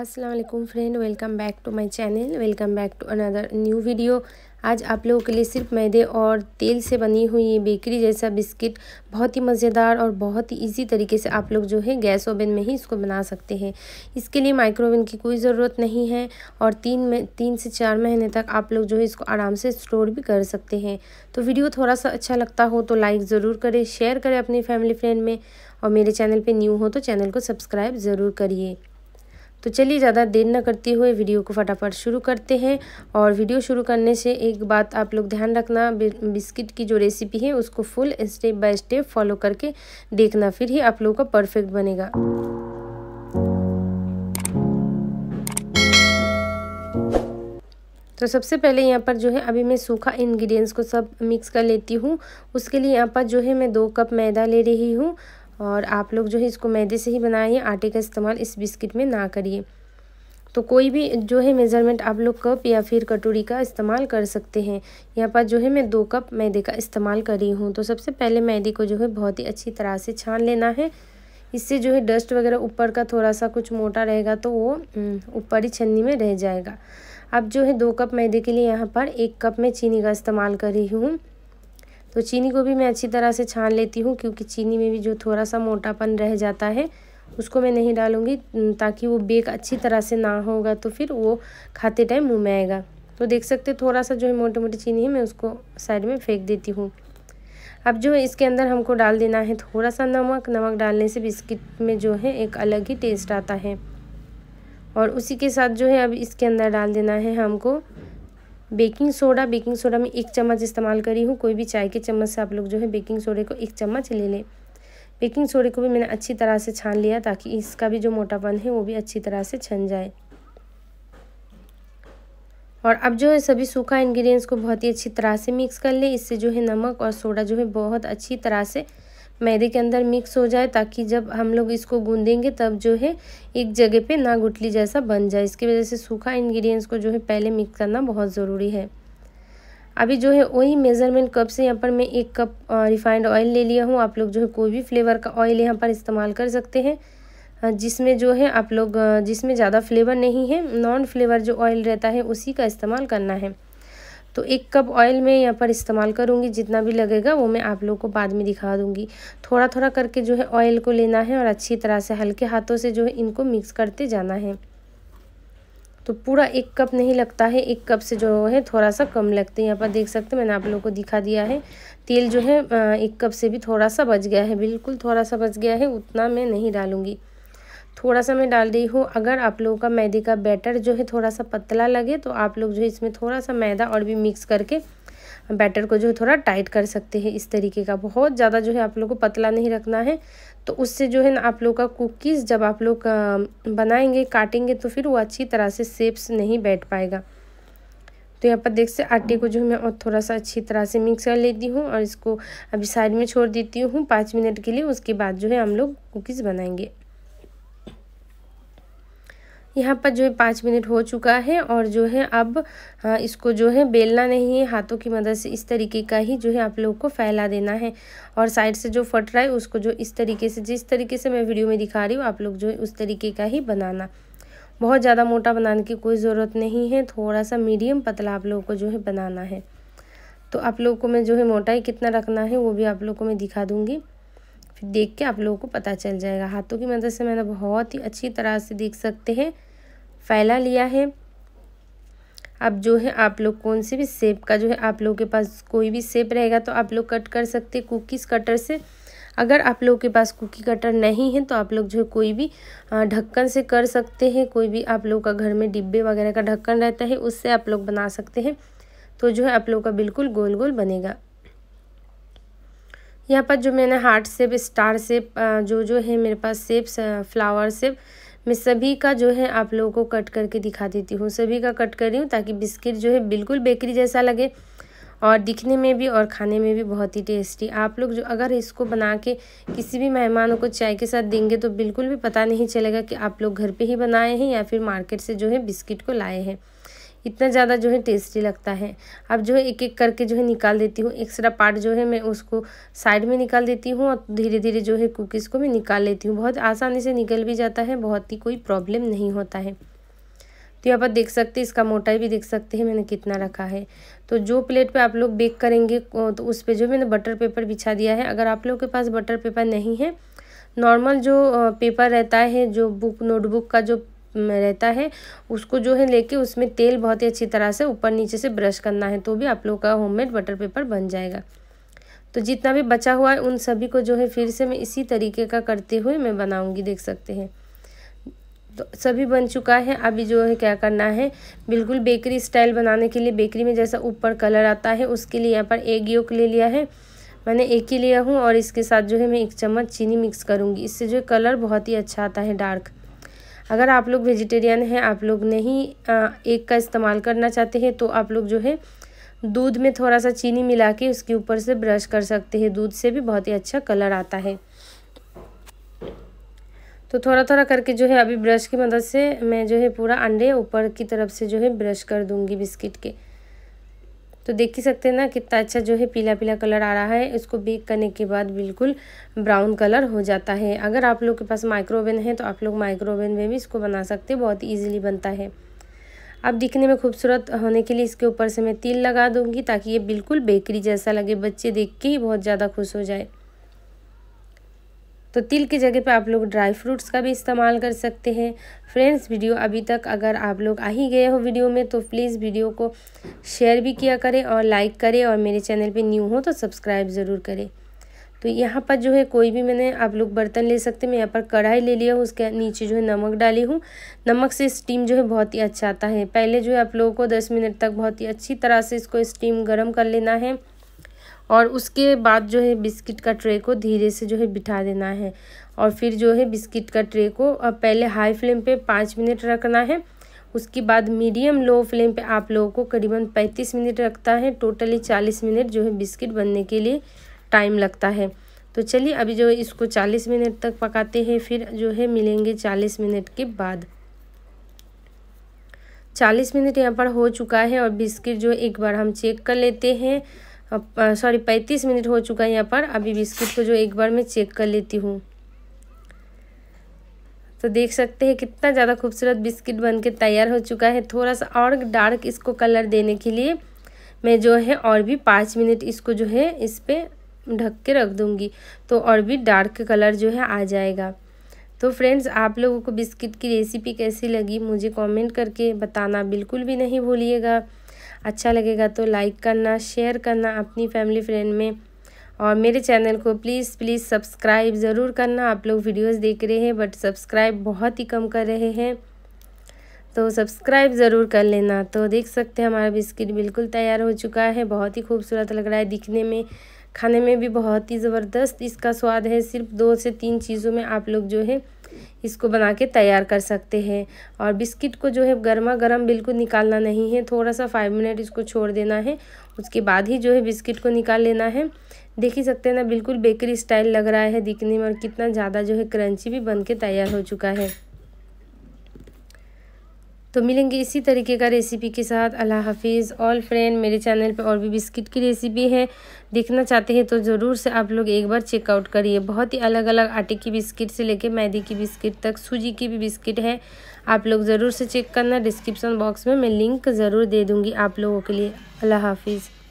Aslam friend welcome back to my channel welcome back to another new video आज आप लोगों के लिए सिर्फ मैदे और तेल से बनी हुई ये बेकरी जैसा बिस्किट बहुत ही मज़ेदार और बहुत ही इजी तरीके से आप लोग जो है गैस ओवन में ही इसको बना सकते हैं इसके लिए ओवन की कोई ज़रूरत नहीं है और तीन में तीन से चार महीने तक आप लोग जो है इसको आराम से स्टोर भी कर सकते हैं तो वीडियो थोड़ा सा अच्छा लगता हो तो लाइक ज़रूर करें शेयर करें अपनी फैमिली फ्रेंड में और मेरे चैनल पर न्यू हो तो चैनल को सब्सक्राइब ज़रूर करिए तो चलिए ज़्यादा देर ना करते हुए वीडियो को फटाफट शुरू करते हैं और वीडियो शुरू करने से एक बात आप लोग ध्यान रखना बिस्किट की जो रेसिपी है उसको full step by step follow करके देखना फिर ही आप लोगों का परफेक्ट बनेगा तो सबसे पहले यहाँ पर जो है अभी मैं सूखा इंग्रेडिएंट्स को सब मिक्स कर लेती हूँ उसके लिए यहाँ पर जो है मैं दो कप मैदा ले रही हूँ और आप लोग जो है इसको मैदे से ही बनाइए आटे का इस्तेमाल इस बिस्किट में ना करिए तो कोई भी जो है मेज़रमेंट आप लोग कप या फिर कटोरी का इस्तेमाल कर सकते हैं यहाँ पर जो है मैं दो कप मैदे का इस्तेमाल कर रही हूँ तो सबसे पहले मैदे को जो है बहुत ही अच्छी तरह से छान लेना है इससे जो है डस्ट वगैरह ऊपर का थोड़ा सा कुछ मोटा रहेगा तो वो हम्म, ऊपर ही छन्नी में रह जाएगा अब जो है दो कप मैदे के लिए यहाँ पर एक कप मैं चीनी का इस्तेमाल कर रही हूँ तो चीनी को भी मैं अच्छी तरह से छान लेती हूँ क्योंकि चीनी में भी जो थोड़ा सा मोटापन रह जाता है उसको मैं नहीं डालूँगी ताकि वो बेक अच्छी तरह से ना होगा तो फिर वो खाते टाइम मुँह में आएगा तो देख सकते थोड़ा सा जो है मोटी मोटी चीनी है मैं उसको साइड में फेंक देती हूँ अब जो है इसके अंदर हमको डाल देना है थोड़ा सा नमक नमक डालने से बिस्किट में जो है एक अलग ही टेस्ट आता है और उसी के साथ जो है अब इसके अंदर डाल देना है हमको बेकिंग सोडा बेकिंग सोडा में एक चम्मच इस्तेमाल करी हूँ कोई भी चाय के चम्मच से आप लोग जो है बेकिंग सोडे को एक चम्मच ले लें बेकिंग सोडे को भी मैंने अच्छी तरह से छान लिया ताकि इसका भी जो मोटापन है वो भी अच्छी तरह से छन जाए और अब जो है सभी सूखा इंग्रेडिएंट्स को बहुत ही अच्छी तरह से मिक्स कर लें इससे जो है नमक और सोडा जो है बहुत अच्छी तरह से मैदे के अंदर मिक्स हो जाए ताकि जब हम लोग इसको गूंदेंगे तब जो है एक जगह पे ना गुटली जैसा बन जाए इसकी वजह से सूखा इंग्रेडिएंट्स को जो है पहले मिक्स करना बहुत ज़रूरी है अभी जो है वही मेज़रमेंट कप से यहाँ पर मैं एक कप रिफाइंड ऑयल ले लिया हूँ आप लोग जो है कोई भी फ्लेवर का ऑयल यहाँ पर इस्तेमाल कर सकते हैं जिसमें जो है आप लोग जिसमें ज़्यादा फ्लेवर नहीं है नॉन फ्लेवर जो ऑयल रहता है उसी का इस्तेमाल करना है तो एक कप ऑयल मैं यहाँ पर इस्तेमाल करूँगी जितना भी लगेगा वो मैं आप लोगों को बाद में दिखा दूँगी थोड़ा थोड़ा करके जो है ऑयल को लेना है और अच्छी तरह से हल्के हाथों से जो है इनको मिक्स करते जाना है तो पूरा एक कप नहीं लगता है एक कप से जो है थोड़ा सा कम लगते हैं यहाँ पर देख सकते हैं मैंने आप लोगों को दिखा दिया है तेल जो है एक कप से भी थोड़ा सा बच गया है बिल्कुल थोड़ा सा बच गया है उतना मैं नहीं डालूँगी थोड़ा सा मैं डाल रही हूँ अगर आप लोगों का मैदे का बैटर जो है थोड़ा सा पतला लगे तो आप लोग जो है इसमें थोड़ा सा मैदा और भी मिक्स करके बैटर को जो है थोड़ा टाइट कर सकते हैं इस तरीके का बहुत ज़्यादा जो है आप लोग को पतला नहीं रखना है तो उससे जो है ना आप लोग का कुकीज़ जब आप लोग बनाएंगे काटेंगे तो फिर वो अच्छी तरह से सेप्स नहीं बैठ पाएगा तो यहाँ पर देख से आटे को जो है मैं और थोड़ा सा अच्छी तरह से मिक्स कर लेती हूँ और इसको अभी साइड में छोड़ देती हूँ पाँच मिनट के लिए उसके बाद जो है हम लोग कुकीज़ बनाएंगे यहाँ पर जो है पाँच मिनट हो चुका है और जो है अब इसको जो है बेलना नहीं है हाथों की मदद से इस तरीके का ही जो है आप लोगों को फैला देना है और साइड से जो फट रहा है उसको जो इस तरीके से जिस तरीके से मैं वीडियो में दिखा रही हूँ आप लोग जो है उस तरीके का ही बनाना बहुत ज़्यादा मोटा बनाने की कोई ज़रूरत नहीं है थोड़ा सा मीडियम पतला आप लोगों को जो है बनाना है तो आप लोगों को मैं जो है मोटाई कितना रखना है वो भी आप लोग को मैं दिखा दूँगी देख के आप लोगों को पता चल जाएगा हाथों की मदद से मैंने बहुत ही अच्छी तरह से देख सकते हैं फैला लिया है अब जो है आप लोग कौन से भी सेप का जो है आप लोगों के पास कोई भी सेप रहेगा तो आप लोग कट कर सकते कुकीज़ कटर से अगर आप लोगों के पास कुकी कटर नहीं है तो आप लोग जो है कोई भी ढक्कन से कर सकते हैं कोई भी आप लोग का घर में डिब्बे वगैरह का ढक्कन रहता है उससे आप लोग बना सकते हैं तो जो है आप लोग का बिल्कुल गोल गोल बनेगा यहाँ पर जो मैंने हार्ट सेप स्टार सेप जो जो है मेरे पास सेप्स फ्लावर सेप मैं सभी का जो है आप लोगों को कट करके दिखा देती हूँ सभी का कट कर रही हूँ ताकि बिस्किट जो है बिल्कुल बेकरी जैसा लगे और दिखने में भी और खाने में भी बहुत ही टेस्टी आप लोग जो अगर इसको बना के किसी भी मेहमानों को चाय के साथ देंगे तो बिल्कुल भी पता नहीं चलेगा कि आप लोग घर पे ही बनाए हैं या फिर मार्केट से जो है बिस्किट को लाए हैं इतना ज़्यादा जो है टेस्टी लगता है अब जो है एक एक करके जो है निकाल देती हूँ एक्स्ट्रा पार्ट जो है मैं उसको साइड में निकाल देती हूँ और धीरे धीरे जो है कुकीज़ को मैं निकाल लेती हूँ बहुत आसानी से निकल भी जाता है बहुत ही कोई प्रॉब्लम नहीं होता है तो यहाँ पर देख सकते हैं इसका मोटाई भी देख सकते हैं मैंने कितना रखा है तो जो प्लेट पे आप लोग बेक करेंगे तो उस पर जो मैंने बटर पेपर बिछा दिया है अगर आप लोग के पास बटर पेपर नहीं है नॉर्मल जो पेपर रहता है जो बुक नोटबुक का जो रहता है उसको जो है लेके उसमें तेल बहुत ही अच्छी तरह से ऊपर नीचे से ब्रश करना है तो भी आप लोग का होममेड बटर पेपर बन जाएगा तो जितना भी बचा हुआ है उन सभी को जो है फिर से मैं इसी तरीके का करते हुए मैं बनाऊँगी देख सकते हैं तो सभी बन चुका है अभी जो है क्या करना है बिल्कुल बेकरी स्टाइल बनाने के लिए बेकरी में जैसा ऊपर कलर आता है उसके लिए यहाँ पर एग योक ले लिया है मैंने एक ही लिया हूँ और इसके साथ जो है मैं एक चम्मच चीनी मिक्स करूँगी इससे जो है कलर बहुत ही अच्छा आता है डार्क अगर आप लोग वेजिटेरियन हैं आप लोग नहीं एक का इस्तेमाल करना चाहते हैं तो आप लोग जो है दूध में थोड़ा सा चीनी मिला के उसके ऊपर से ब्रश कर सकते हैं दूध से भी बहुत ही अच्छा कलर आता है तो थोड़ा थोड़ा करके जो है अभी ब्रश की मदद से मैं जो है पूरा अंडे ऊपर की तरफ से जो है ब्रश कर दूंगी बिस्किट के तो देख ही सकते हैं ना कितना अच्छा जो है पीला पीला कलर आ रहा है इसको बेक करने के बाद बिल्कुल ब्राउन कलर हो जाता है अगर आप लोग के पास माइक्रोवेन है तो आप लोग माइक्रोवेन में भी इसको बना सकते हैं बहुत ईजिली बनता है अब दिखने में खूबसूरत होने के लिए इसके ऊपर से मैं तिल लगा दूँगी ताकि ये बिल्कुल बेकरी जैसा लगे बच्चे देख के ही बहुत ज़्यादा खुश हो जाए तो तिल की जगह पे आप लोग ड्राई फ्रूट्स का भी इस्तेमाल कर सकते हैं फ्रेंड्स वीडियो अभी तक अगर आप लोग आ ही गए हो वीडियो में तो प्लीज़ वीडियो को शेयर भी किया करें और लाइक करें और मेरे चैनल पे न्यू हो तो सब्सक्राइब ज़रूर करें तो यहाँ पर जो है कोई भी मैंने आप लोग बर्तन ले सकते हैं मैं यहाँ पर कढ़ाई ले लिया हूँ उसके नीचे जो है नमक डाली हूँ नमक से स्टीम जो है बहुत ही अच्छा आता है पहले जो है आप लोगों को दस मिनट तक बहुत ही अच्छी तरह से इसको स्टीम गर्म कर लेना है और उसके बाद जो है बिस्किट का ट्रे को धीरे से जो है बिठा देना है और फिर जो है बिस्किट का ट्रे को पहले हाई फ्लेम पे पाँच मिनट रखना है उसके बाद मीडियम लो फ्लेम पे आप लोगों को करीबन पैंतीस मिनट रखता है टोटली चालीस मिनट जो है बिस्किट बनने के लिए टाइम लगता है तो चलिए अभी जो है इसको चालीस मिनट तक पकाते हैं फिर जो है मिलेंगे चालीस मिनट के बाद चालीस मिनट यहाँ पर हो चुका है और बिस्किट जो एक बार हम चेक कर लेते हैं सॉरी पैंतीस मिनट हो चुका है यहाँ पर अभी बिस्किट को जो एक बार मैं चेक कर लेती हूँ तो देख सकते हैं कितना ज़्यादा खूबसूरत बिस्किट बनके तैयार हो चुका है थोड़ा सा और डार्क इसको कलर देने के लिए मैं जो है और भी पाँच मिनट इसको जो है इस पर ढक के रख दूँगी तो और भी डार्क कलर जो है आ जाएगा तो फ्रेंड्स आप लोगों को बिस्किट की रेसिपी कैसी लगी मुझे कमेंट करके बताना बिल्कुल भी नहीं भूलिएगा अच्छा लगेगा तो लाइक करना शेयर करना अपनी फैमिली फ्रेंड में और मेरे चैनल को प्लीज़ प्लीज़ सब्सक्राइब ज़रूर करना आप लोग वीडियोस देख रहे हैं बट सब्सक्राइब बहुत ही कम कर रहे हैं तो सब्सक्राइब ज़रूर कर लेना तो देख सकते हैं हमारा बिस्किट बिल्कुल तैयार हो चुका है बहुत ही खूबसूरत लग रहा है दिखने में खाने में भी बहुत ही ज़बरदस्त इसका स्वाद है सिर्फ दो से तीन चीज़ों में आप लोग जो है इसको बना के तैयार कर सकते हैं और बिस्किट को जो है गर्मा गर्म बिल्कुल निकालना नहीं है थोड़ा सा फाइव मिनट इसको छोड़ देना है उसके बाद ही जो है बिस्किट को निकाल लेना है देख ही सकते हैं ना बिल्कुल बेकरी स्टाइल लग रहा है दिखने में और कितना ज़्यादा जो है क्रंची भी बन के तैयार हो चुका है तो मिलेंगे इसी तरीके का रेसिपी के साथ अल्लाह हाफिज़ ऑल फ्रेंड मेरे चैनल पे और भी बिस्किट की रेसिपी है देखना चाहते हैं तो ज़रूर से आप लोग एक बार चेकआउट करिए बहुत ही अलग अलग आटे की बिस्किट से लेके मैदे की बिस्किट तक सूजी की भी बिस्किट है आप लोग ज़रूर से चेक करना डिस्क्रिप्सन बॉक्स में मैं लिंक ज़रूर दे दूँगी आप लोगों के लिए अल्लाह हाफिज़